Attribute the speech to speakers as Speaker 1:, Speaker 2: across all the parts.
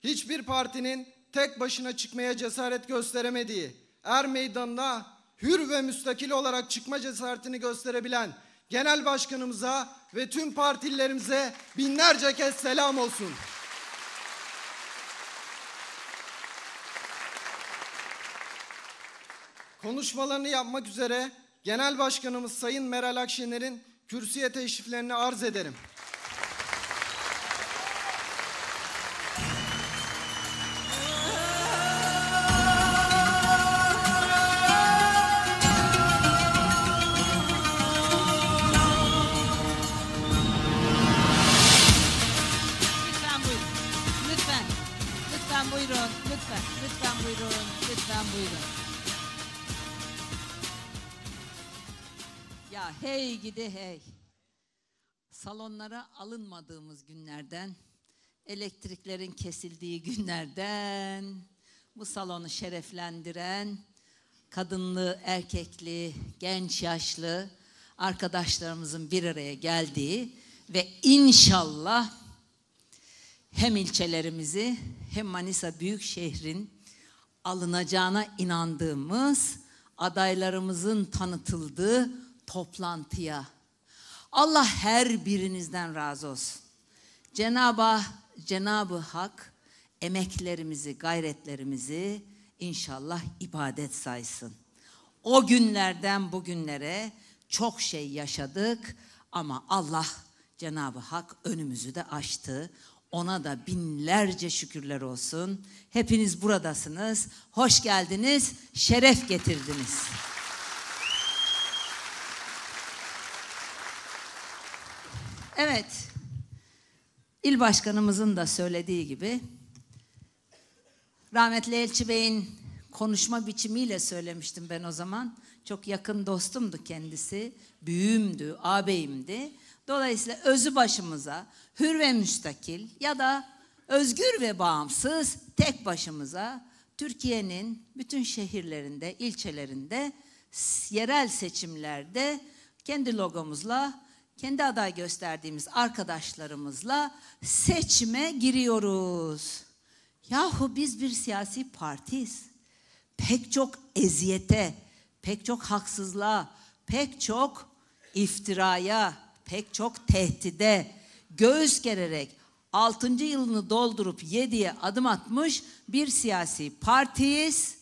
Speaker 1: hiçbir partinin tek başına çıkmaya cesaret gösteremediği, er meydanına hür ve müstakil olarak çıkma cesaretini gösterebilen genel başkanımıza ve tüm partilerimize binlerce kez selam olsun. Konuşmalarını yapmak üzere Genel Başkanımız Sayın Meral Akşener'in kürsüye teşriflerini arz ederim. Hey gidi hey. Salonlara alınmadığımız günlerden, elektriklerin kesildiği günlerden, bu salonu şereflendiren kadınlı, erkekli, genç, yaşlı arkadaşlarımızın bir araya geldiği ve inşallah hem ilçelerimizi hem Manisa büyük şehrin alınacağına inandığımız adaylarımızın tanıtıldığı toplantıya. Allah her birinizden razı olsun. Cenab-ı Cenabı Hak emeklerimizi, gayretlerimizi inşallah ibadet saysın. O günlerden bugünlere çok şey yaşadık ama Allah Cenab-ı Hak önümüzü de açtı. Ona da binlerce şükürler olsun. Hepiniz buradasınız. Hoş geldiniz, şeref getirdiniz. evet, il başkanımızın da söylediği gibi rahmetli Elçi Bey'in konuşma biçimiyle söylemiştim ben o zaman. Çok yakın dostumdu kendisi, büyüğümdü, ağabeyimdi. Dolayısıyla özü başımıza, hür ve müstakil ya da özgür ve bağımsız tek başımıza Türkiye'nin bütün şehirlerinde, ilçelerinde yerel seçimlerde kendi logomuzla kendi aday gösterdiğimiz arkadaşlarımızla seçime giriyoruz. Yahu biz bir siyasi partiyiz. Pek çok eziyete, pek çok haksızlığa, pek çok iftiraya, pek çok tehdide göğüs gererek 6. yılını doldurup 7'ye adım atmış bir siyasi partiyiz.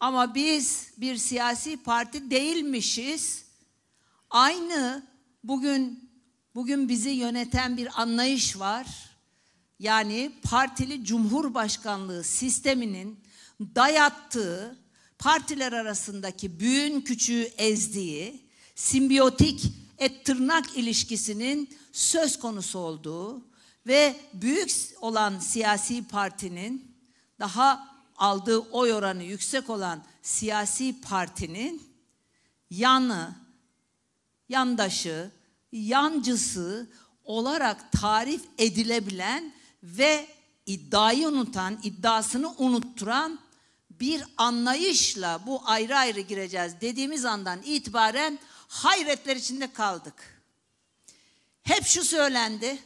Speaker 1: Ama biz bir siyasi parti değilmişiz. Aynı Bugün bugün bizi yöneten bir anlayış var. Yani partili cumhurbaşkanlığı sisteminin dayattığı partiler arasındaki büyün küçüğü ezdiği simbiyotik et tırnak ilişkisinin söz konusu olduğu ve büyük olan siyasi partinin daha aldığı oy oranı yüksek olan siyasi partinin yanı yandaşı, yancısı olarak tarif edilebilen ve iddiayı unutan, iddiasını unutturan bir anlayışla bu ayrı ayrı gireceğiz dediğimiz andan itibaren hayretler içinde kaldık. Hep şu söylendi.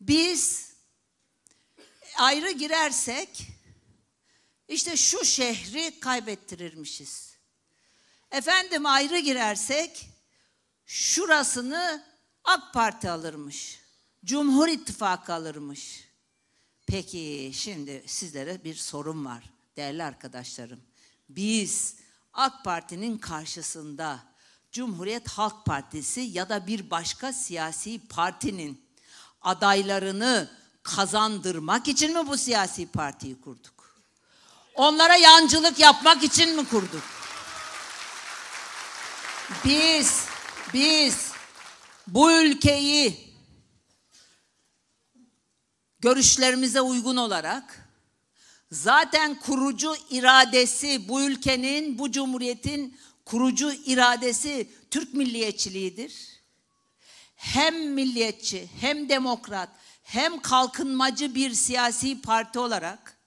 Speaker 1: Biz ayrı girersek işte şu şehri kaybettirirmişiz. Efendim ayrı girersek şurasını AK Parti alırmış. Cumhur İttifakı alırmış. Peki şimdi sizlere bir sorum var değerli arkadaşlarım. Biz AK Parti'nin karşısında Cumhuriyet Halk Partisi ya da bir başka siyasi partinin adaylarını kazandırmak için mi bu siyasi partiyi kurduk? Onlara yancılık yapmak için mi kurduk? Biz biz bu ülkeyi görüşlerimize uygun olarak zaten kurucu iradesi bu ülkenin, bu cumhuriyetin kurucu iradesi Türk milliyetçiliğidir. Hem milliyetçi, hem demokrat, hem kalkınmacı bir siyasi parti olarak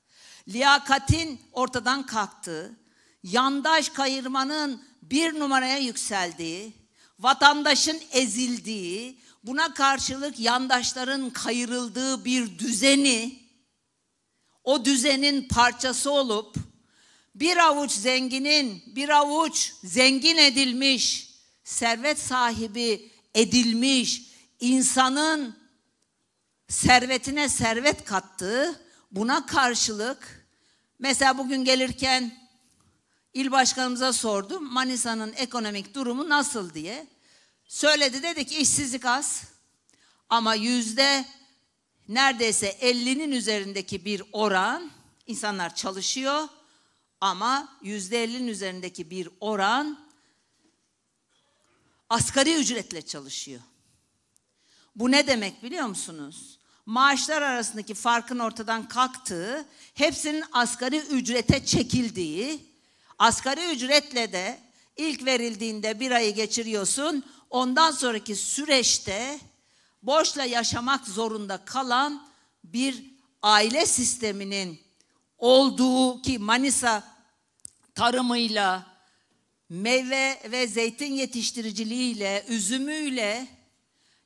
Speaker 1: liyakatin ortadan kalktığı, yandaş kayırmanın bir numaraya yükseldiği, vatandaşın ezildiği, buna karşılık yandaşların kayırıldığı bir düzeni, o düzenin parçası olup bir avuç zenginin, bir avuç zengin edilmiş, servet sahibi edilmiş insanın servetine servet kattığı buna karşılık mesela bugün gelirken İl başkanımıza sordum Manisa'nın ekonomik durumu nasıl diye. Söyledi dedi ki işsizlik az ama yüzde neredeyse 50'nin üzerindeki bir oran insanlar çalışıyor ama yüzde 50'nin üzerindeki bir oran asgari ücretle çalışıyor. Bu ne demek biliyor musunuz? Maaşlar arasındaki farkın ortadan kalktığı, hepsinin asgari ücrete çekildiği, Asgari ücretle de ilk verildiğinde bir ayı geçiriyorsun. Ondan sonraki süreçte borçla yaşamak zorunda kalan bir aile sisteminin olduğu ki Manisa tarımıyla, meyve ve zeytin yetiştiriciliğiyle, üzümüyle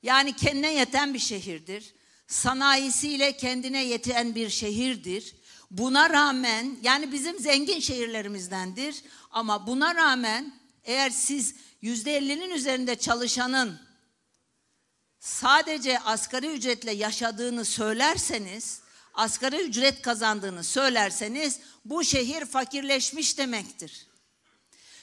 Speaker 1: yani kendine yeten bir şehirdir sanayisiyle kendine yeten bir şehirdir. Buna rağmen yani bizim zengin şehirlerimizdendir ama buna rağmen eğer siz yüzde ellinin üzerinde çalışanın sadece asgari ücretle yaşadığını söylerseniz, asgari ücret kazandığını söylerseniz bu şehir fakirleşmiş demektir.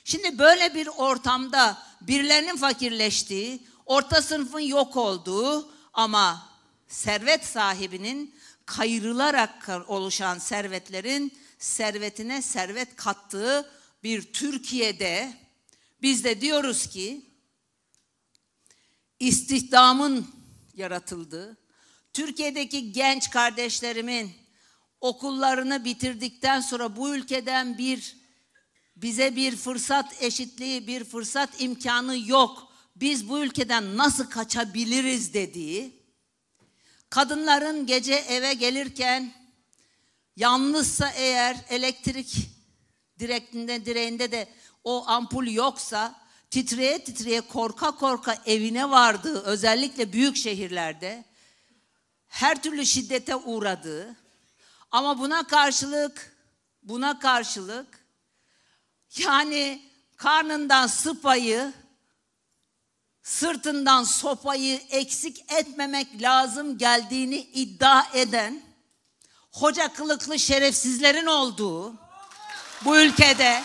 Speaker 1: Şimdi böyle bir ortamda birilerinin fakirleştiği, orta sınıfın yok olduğu ama servet sahibinin kayırılarak oluşan servetlerin servetine servet kattığı bir Türkiye'de biz de diyoruz ki istihdamın yaratıldığı, Türkiye'deki genç kardeşlerimin okullarını bitirdikten sonra bu ülkeden bir bize bir fırsat eşitliği, bir fırsat imkanı yok. Biz bu ülkeden nasıl kaçabiliriz dediği Kadınların gece eve gelirken yalnızsa eğer elektrik direktinde direğinde de o ampul yoksa titreye titreye korka korka evine vardığı özellikle büyük şehirlerde her türlü şiddete uğradığı ama buna karşılık buna karşılık yani karnından sıpayı sırtından sopayı eksik etmemek lazım geldiğini iddia eden hoca kılıklı şerefsizlerin olduğu bu ülkede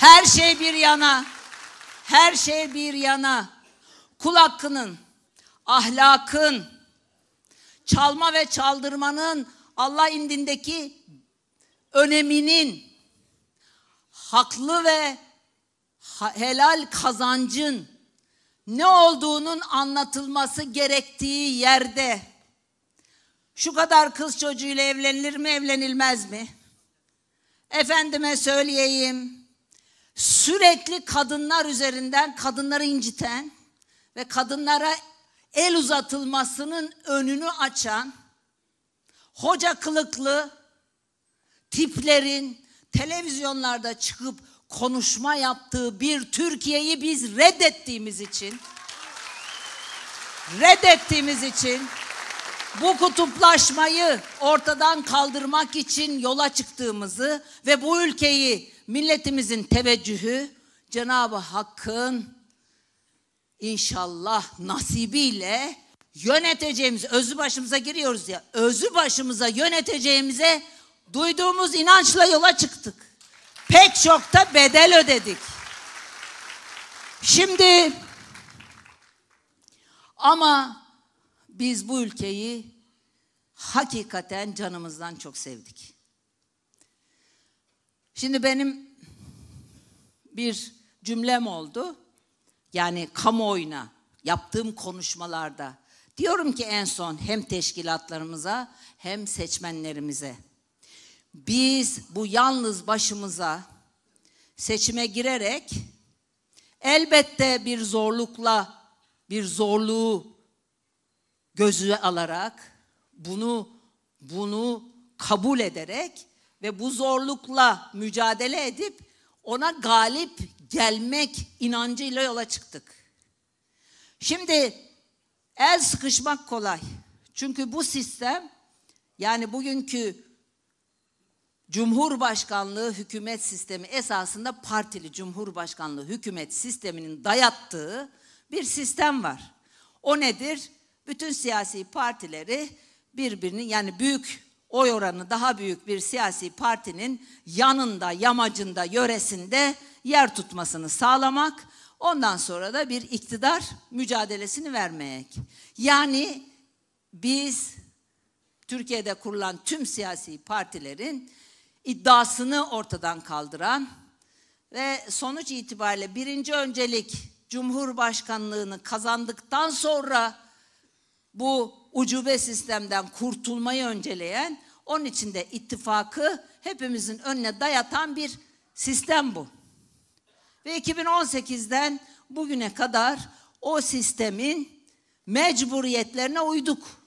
Speaker 1: her şey bir yana her şey bir yana kul hakkının ahlakın çalma ve çaldırmanın Allah indindeki öneminin haklı ve helal kazancın ne olduğunun anlatılması gerektiği yerde şu kadar kız çocuğuyla evlenilir mi evlenilmez mi? Efendime söyleyeyim sürekli kadınlar üzerinden kadınları inciten ve kadınlara el uzatılmasının önünü açan hoca kılıklı tiplerin televizyonlarda çıkıp konuşma yaptığı bir Türkiye'yi biz reddettiğimiz için reddettiğimiz için bu kutuplaşmayı ortadan kaldırmak için yola çıktığımızı ve bu ülkeyi milletimizin teveccühü Cenab-ı Hakk'ın inşallah nasibiyle yöneteceğimiz özü başımıza giriyoruz ya özü başımıza yöneteceğimize Duyduğumuz inançla yola çıktık. Pek çok da bedel ödedik. Şimdi ama biz bu ülkeyi hakikaten canımızdan çok sevdik. Şimdi benim bir cümlem oldu. Yani kamuoyuna yaptığım konuşmalarda diyorum ki en son hem teşkilatlarımıza hem seçmenlerimize biz bu yalnız başımıza seçime girerek elbette bir zorlukla bir zorluğu gözü alarak bunu bunu kabul ederek ve bu zorlukla mücadele edip ona galip gelmek inancıyla yola çıktık. Şimdi el sıkışmak kolay. Çünkü bu sistem yani bugünkü Cumhurbaşkanlığı hükümet sistemi esasında partili cumhurbaşkanlığı hükümet sisteminin dayattığı bir sistem var. O nedir? Bütün siyasi partileri birbirinin yani büyük oy oranı daha büyük bir siyasi partinin yanında, yamacında, yöresinde yer tutmasını sağlamak, ondan sonra da bir iktidar mücadelesini vermek. Yani biz Türkiye'de kurulan tüm siyasi partilerin iddiasını ortadan kaldıran ve sonuç itibariyle birinci öncelik Cumhurbaşkanlığını kazandıktan sonra bu ucube sistemden kurtulmayı önceleyen, onun için de ittifakı hepimizin önüne dayatan bir sistem bu. Ve 2018'den bugüne kadar o sistemin mecburiyetlerine uyduk.